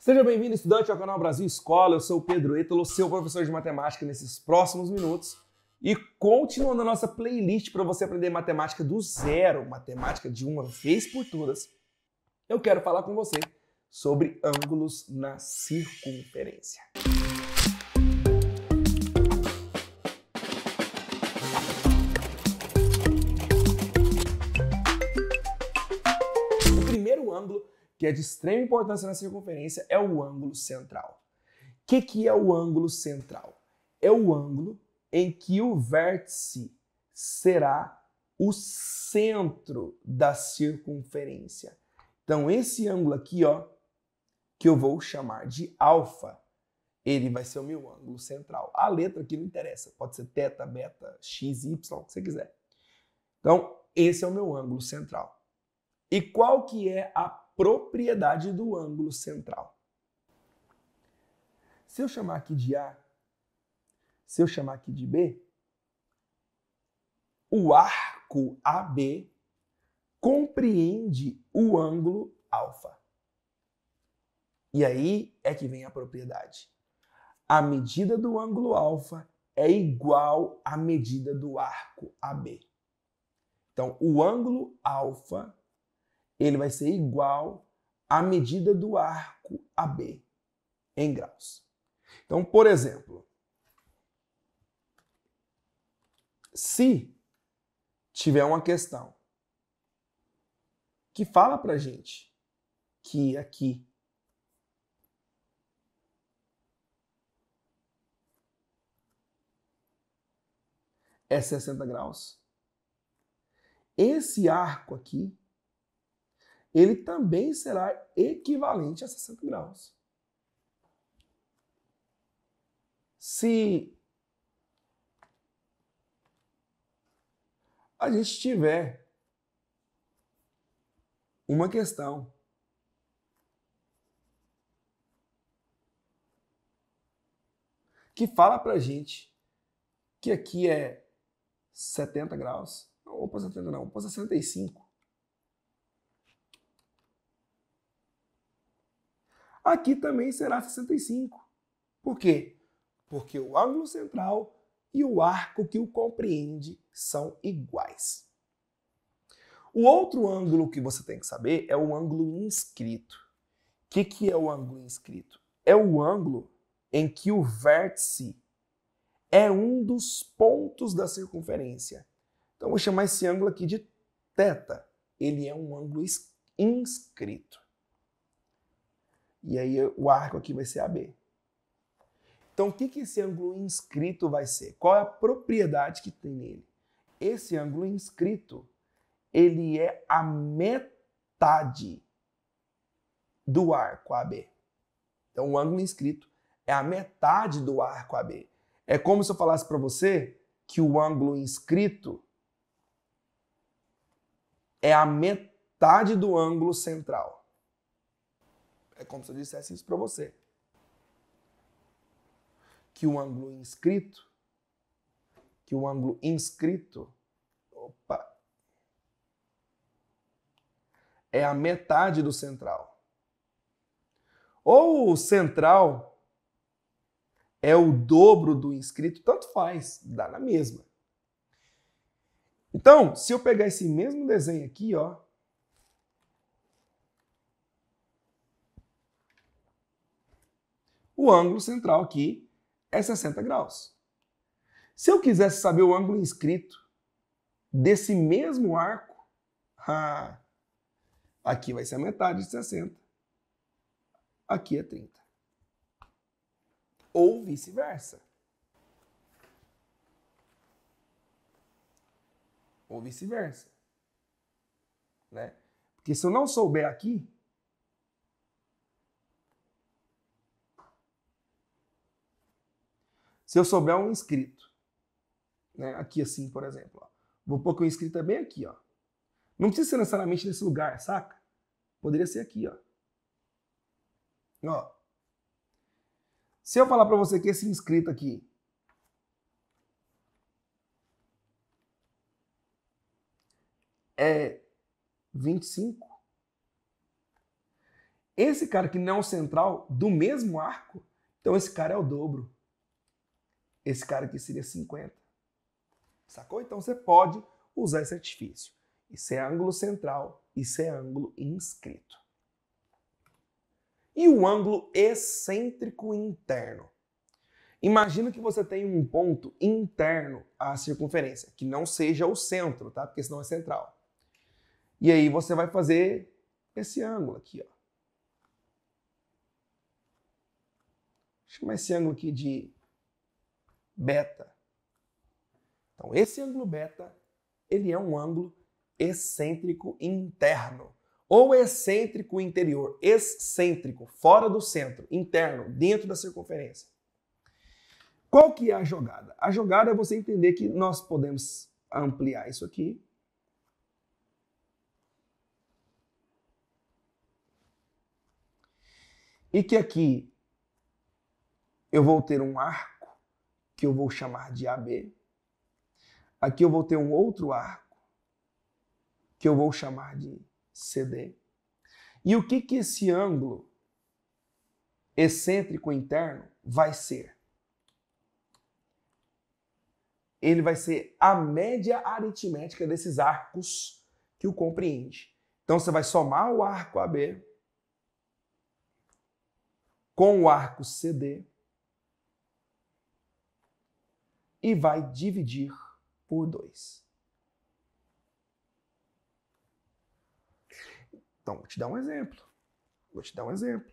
Seja bem-vindo, estudante, ao canal Brasil Escola. Eu sou o Pedro Ítalo, seu professor de matemática nesses próximos minutos. E continuando a nossa playlist para você aprender matemática do zero, matemática de uma vez por todas, eu quero falar com você sobre ângulos na circunferência. O primeiro ângulo que é de extrema importância na circunferência, é o ângulo central. O que, que é o ângulo central? É o ângulo em que o vértice será o centro da circunferência. Então, esse ângulo aqui, ó, que eu vou chamar de alfa, ele vai ser o meu ângulo central. A letra aqui não interessa, pode ser teta, beta, x, y, o que você quiser. Então, esse é o meu ângulo central. E qual que é a propriedade do ângulo central. Se eu chamar aqui de A, se eu chamar aqui de B, o arco AB compreende o ângulo alfa. E aí é que vem a propriedade. A medida do ângulo alfa é igual à medida do arco AB. Então, o ângulo alfa ele vai ser igual à medida do arco AB em graus. Então, por exemplo, se tiver uma questão que fala pra gente que aqui é 60 graus, esse arco aqui ele também será equivalente a 60 graus. Se a gente tiver uma questão que fala pra gente que aqui é 70 graus, ou para 70 não, e 65. aqui também será 65. Por quê? Porque o ângulo central e o arco que o compreende são iguais. O outro ângulo que você tem que saber é o ângulo inscrito. O que, que é o ângulo inscrito? É o ângulo em que o vértice é um dos pontos da circunferência. Então, vou chamar esse ângulo aqui de θ. Ele é um ângulo inscrito. E aí o arco aqui vai ser AB. Então, o que, que esse ângulo inscrito vai ser? Qual é a propriedade que tem nele? Esse ângulo inscrito, ele é a metade do arco AB. Então, o ângulo inscrito é a metade do arco AB. É como se eu falasse para você que o ângulo inscrito é a metade do ângulo central. É como se eu dissesse isso para você. Que o ângulo inscrito, que o ângulo inscrito, opa, é a metade do central. Ou o central é o dobro do inscrito, tanto faz, dá na mesma. Então, se eu pegar esse mesmo desenho aqui, ó, o ângulo central aqui é 60 graus. Se eu quisesse saber o ângulo inscrito desse mesmo arco, ah, aqui vai ser a metade de 60, aqui é 30. Ou vice-versa. Ou vice-versa. Né? Porque se eu não souber aqui, Se eu souber um inscrito, né, aqui assim, por exemplo, ó, vou pôr que o inscrito é bem aqui, ó. Não precisa ser necessariamente nesse lugar, saca? Poderia ser aqui, ó. Ó. Se eu falar para você que esse inscrito aqui é 25, esse cara que não é o central do mesmo arco, então esse cara é o dobro. Esse cara aqui seria 50. Sacou? Então você pode usar esse artifício. Isso é ângulo central, isso é ângulo inscrito. E o ângulo excêntrico interno? Imagina que você tem um ponto interno à circunferência, que não seja o centro, tá? Porque senão é central. E aí você vai fazer esse ângulo aqui, ó. Chama esse ângulo aqui de beta. Então, esse ângulo beta, ele é um ângulo excêntrico interno ou excêntrico interior, excêntrico, fora do centro, interno, dentro da circunferência. Qual que é a jogada? A jogada é você entender que nós podemos ampliar isso aqui. E que aqui eu vou ter um arco que eu vou chamar de AB. Aqui eu vou ter um outro arco, que eu vou chamar de CD. E o que, que esse ângulo excêntrico interno vai ser? Ele vai ser a média aritmética desses arcos que o compreende. Então você vai somar o arco AB com o arco CD e vai dividir por 2. Então, vou te dar um exemplo. Vou te dar um exemplo.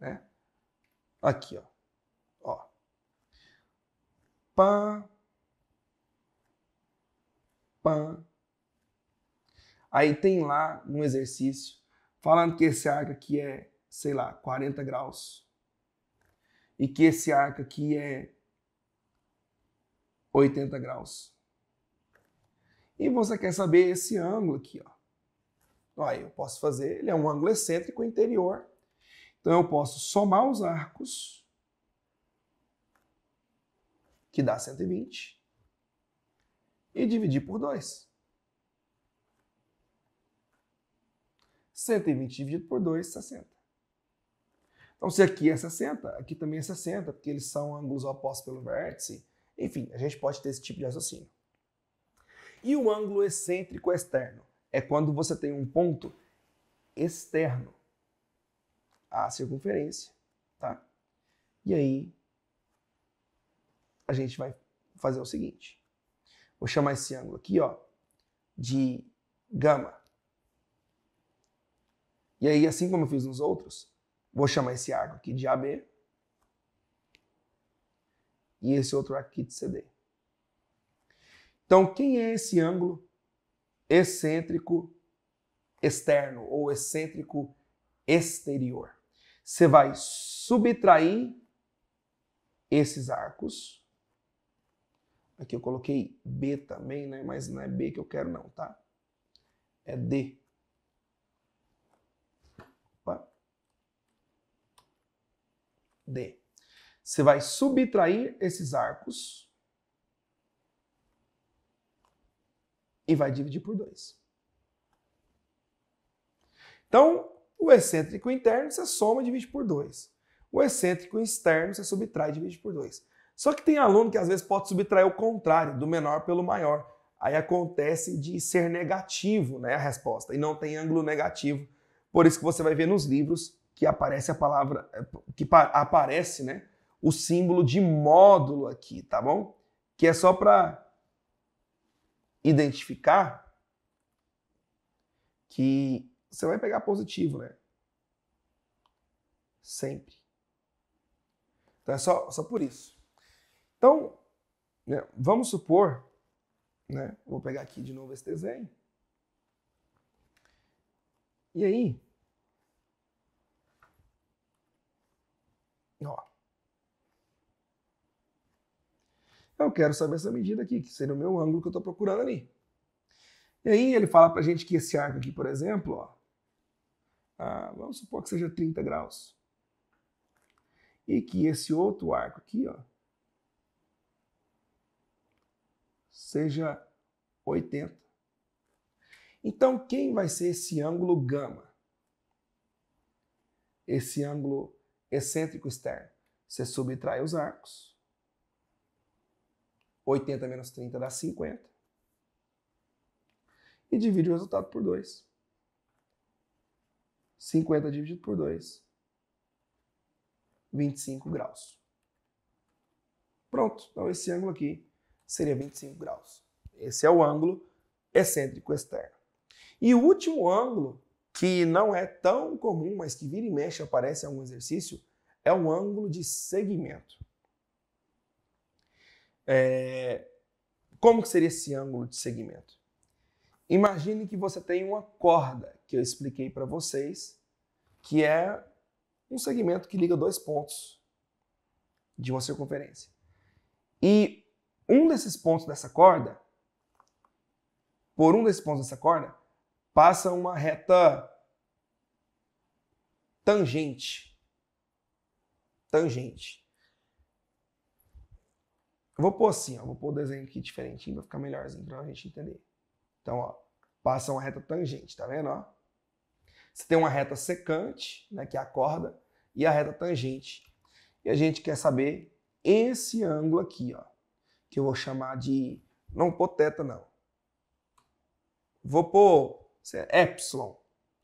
Né? Aqui, ó. ó. Pã. Pã. Aí tem lá um exercício falando que esse arco aqui é, sei lá, 40 graus. E que esse arco aqui é 80 graus. E você quer saber esse ângulo aqui, ó. Olha, eu posso fazer, ele é um ângulo excêntrico interior. Então eu posso somar os arcos, que dá 120, e dividir por 2. 120 dividido por 2, 60. Então se aqui é 60, aqui também é 60, porque eles são ângulos opostos pelo vértice, enfim, a gente pode ter esse tipo de raciocínio. E o ângulo excêntrico externo é quando você tem um ponto externo à circunferência, tá? E aí a gente vai fazer o seguinte. Vou chamar esse ângulo aqui, ó, de gama. E aí, assim como eu fiz nos outros, vou chamar esse arco aqui de AB e esse outro aqui de CD. Então, quem é esse ângulo excêntrico externo ou excêntrico exterior? Você vai subtrair esses arcos. Aqui eu coloquei B também, né? Mas não é B que eu quero não, tá? É D. Opa. D. Você vai subtrair esses arcos e vai dividir por 2. Então, o excêntrico interno você soma e divide por 2. O excêntrico externo você subtrai e divide por 2. Só que tem aluno que às vezes pode subtrair o contrário, do menor pelo maior. Aí acontece de ser negativo né, a resposta, e não tem ângulo negativo. Por isso que você vai ver nos livros que aparece a palavra, eh, que aparece né, o símbolo de módulo aqui, tá bom? Que é só para identificar que você vai pegar positivo, né? Sempre. Então é só, só por isso. Então, né, vamos supor, né? Vou pegar aqui de novo esse desenho. E aí? Ó. Eu quero saber essa medida aqui, que seria o meu ângulo que eu estou procurando ali. E aí ele fala para a gente que esse arco aqui, por exemplo, ó, ah, vamos supor que seja 30 graus. E que esse outro arco aqui ó, seja 80. Então, quem vai ser esse ângulo gama? Esse ângulo excêntrico externo. Você subtrai os arcos 80 menos 30 dá 50. E divide o resultado por 2. 50 dividido por 2. 25 graus. Pronto. Então esse ângulo aqui seria 25 graus. Esse é o ângulo excêntrico externo. E o último ângulo, que não é tão comum, mas que vira e mexe aparece em algum exercício, é o ângulo de segmento. É, como que seria esse ângulo de segmento? Imagine que você tem uma corda, que eu expliquei para vocês, que é um segmento que liga dois pontos de uma circunferência. E um desses pontos dessa corda, por um desses pontos dessa corda, passa uma reta tangente. Tangente. Eu vou pôr assim, ó, vou pôr o desenho aqui diferentinho vai ficar melhorzinho para a gente entender. Então, ó, passa uma reta tangente, tá vendo? Ó? Você tem uma reta secante, né, que é a corda, e a reta tangente. E a gente quer saber esse ângulo aqui, ó, que eu vou chamar de, não pôr teta não. Vou pôr é, epsilon.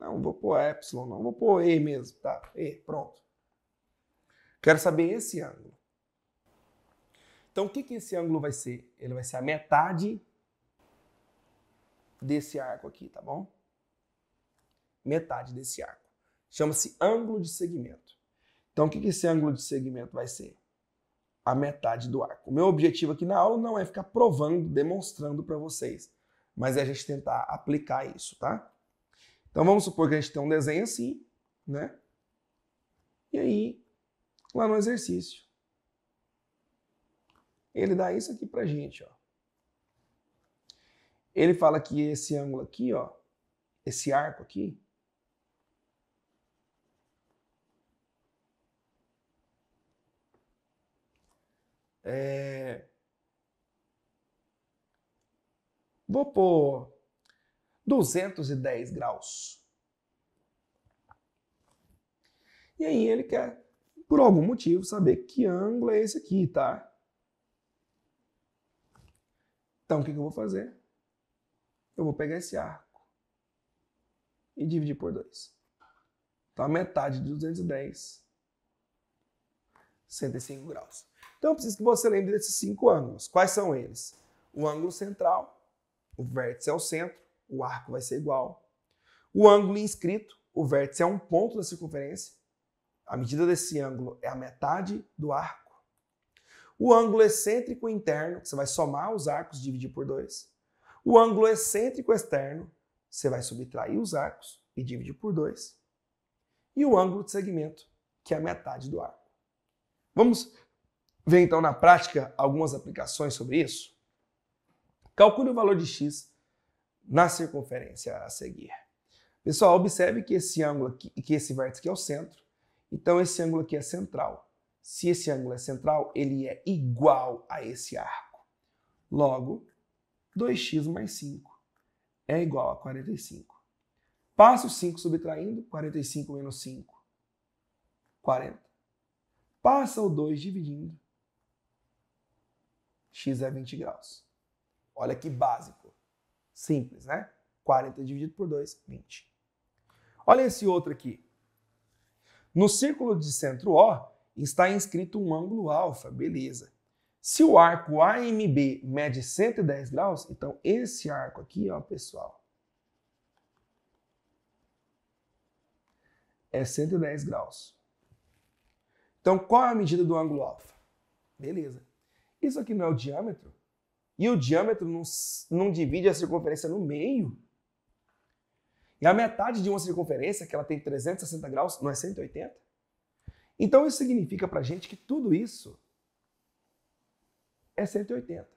Não, vou pôr epsilon, não vou pôr e mesmo, tá? E, pronto. Quero saber esse ângulo. Então, o que, que esse ângulo vai ser? Ele vai ser a metade desse arco aqui, tá bom? Metade desse arco. Chama-se ângulo de segmento. Então, o que, que esse ângulo de segmento vai ser? A metade do arco. O meu objetivo aqui na aula não é ficar provando, demonstrando para vocês, mas é a gente tentar aplicar isso, tá? Então, vamos supor que a gente tem um desenho assim, né? E aí, lá no exercício, ele dá isso aqui pra gente, ó. Ele fala que esse ângulo aqui, ó, esse arco aqui, é... Vou pôr 210 graus. E aí ele quer, por algum motivo, saber que ângulo é esse aqui, tá? Então o que, eu vou fazer? Eu vou pegar esse arco e dividir por 2. Então a metade de 210, 105 graus. Então eu preciso que você lembre desses cinco ângulos. Quais são eles? O ângulo central, o vértice é o centro, o arco vai ser igual. O ângulo inscrito, o vértice é um ponto da circunferência. A medida desse ângulo é a metade do arco o ângulo excêntrico interno, que você vai somar os arcos e dividir por 2. O ângulo excêntrico externo, você vai subtrair os arcos e dividir por 2. E o ângulo de segmento, que é a metade do arco. Vamos ver então na prática algumas aplicações sobre isso? Calcule o valor de x na circunferência a seguir. Pessoal, observe que esse ângulo aqui, que esse vértice aqui é o centro, então esse ângulo aqui é central se esse ângulo é central, ele é igual a esse arco. Logo, 2x mais 5 é igual a 45. Passo 5 subtraindo, 45 menos 5, 40. Passa o 2 dividindo, x é 20 graus. Olha que básico. Simples, né? 40 dividido por 2, 20. Olha esse outro aqui. No círculo de centro O, está inscrito um ângulo alfa, beleza. Se o arco AMB mede 110 graus, então esse arco aqui, ó, pessoal, é 110 graus. Então, qual é a medida do ângulo alfa? Beleza. Isso aqui não é o diâmetro? E o diâmetro não, não divide a circunferência no meio? E a metade de uma circunferência, que ela tem 360 graus, não é 180? Então isso significa para a gente que tudo isso é 180.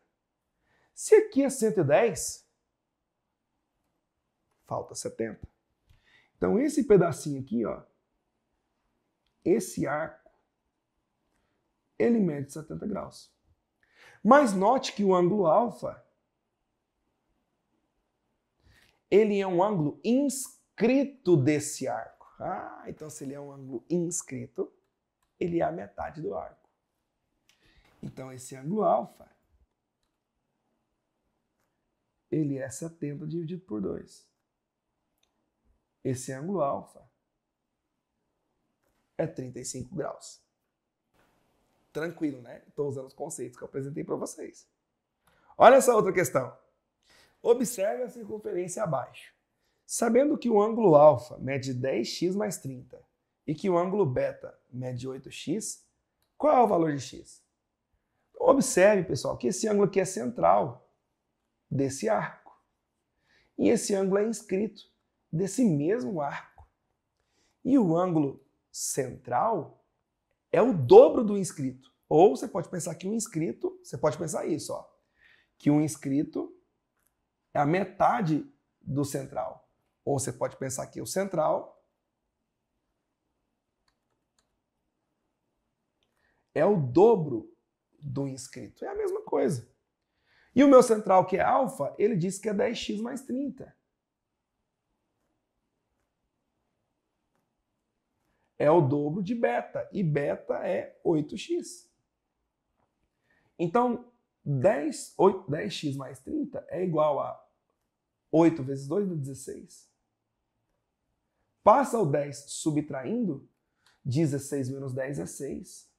Se aqui é 110, falta 70. Então esse pedacinho aqui, ó, esse arco, ele mede 70 graus. Mas note que o ângulo alfa, ele é um ângulo inscrito desse arco. Ah, então se ele é um ângulo inscrito, ele é a metade do arco. Então esse ângulo alfa ele é 70 dividido por 2. Esse ângulo alfa é 35 graus. Tranquilo, né? Estou usando os conceitos que eu apresentei para vocês. Olha essa outra questão. Observe a circunferência abaixo. Sabendo que o ângulo alfa mede 10x mais 30 e que o ângulo beta mede 8x, qual é o valor de x? Então, observe, pessoal, que esse ângulo aqui é central desse arco. E esse ângulo é inscrito desse mesmo arco. E o ângulo central é o dobro do inscrito. Ou você pode pensar que o um inscrito, você pode pensar isso, ó, que o um inscrito é a metade do central. Ou você pode pensar que o central é o dobro do inscrito. É a mesma coisa. E o meu central, que é alfa, ele diz que é 10x mais 30. É o dobro de beta, e beta é 8x. Então, 10, 8, 10x mais 30 é igual a 8 vezes 2 dá 16. Passa o 10 subtraindo, 16 menos 10 é 6.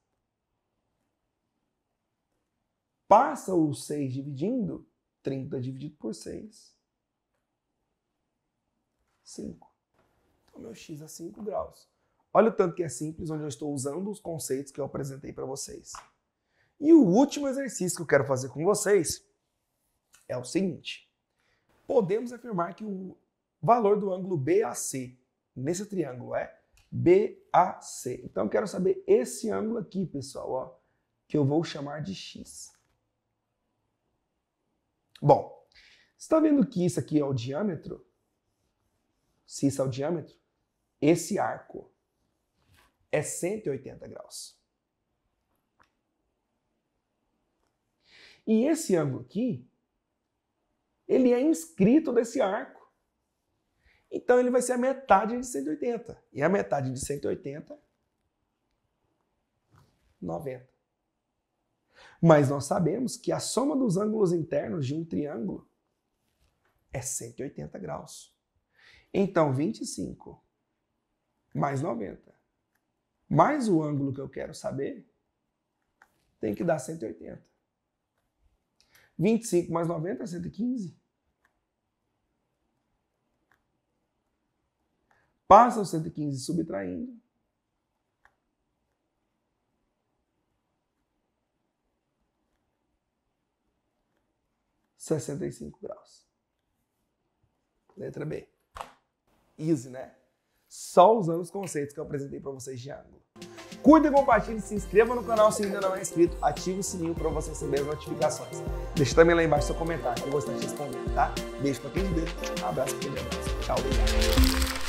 passa o 6 dividindo, 30 dividido por 6, 5. Então meu x é 5 graus. Olha o tanto que é simples, onde eu estou usando os conceitos que eu apresentei para vocês. E o último exercício que eu quero fazer com vocês é o seguinte. Podemos afirmar que o valor do ângulo BAC nesse triângulo é BAC. Então eu quero saber esse ângulo aqui, pessoal, ó, que eu vou chamar de X. Bom, está vendo que isso aqui é o diâmetro? Se isso é o diâmetro, esse arco é 180 graus. E esse ângulo aqui, ele é inscrito desse arco. Então ele vai ser a metade de 180. E a metade de 180, 90. Mas nós sabemos que a soma dos ângulos internos de um triângulo é 180 graus. Então, 25 mais 90 mais o ângulo que eu quero saber tem que dar 180. 25 mais 90 é 115. Passa o 115 subtraindo. 65 graus. Letra B. Easy, né? Só usando os conceitos que eu apresentei para vocês de ângulo. e compartilhe, se inscreva no canal se ainda não é inscrito, ative o sininho para você receber as notificações. Deixe também lá embaixo seu comentário que eu vou estar te respondendo, tá? Beijo para quem beijo, abraço para quem abraço. Tchau, obrigado.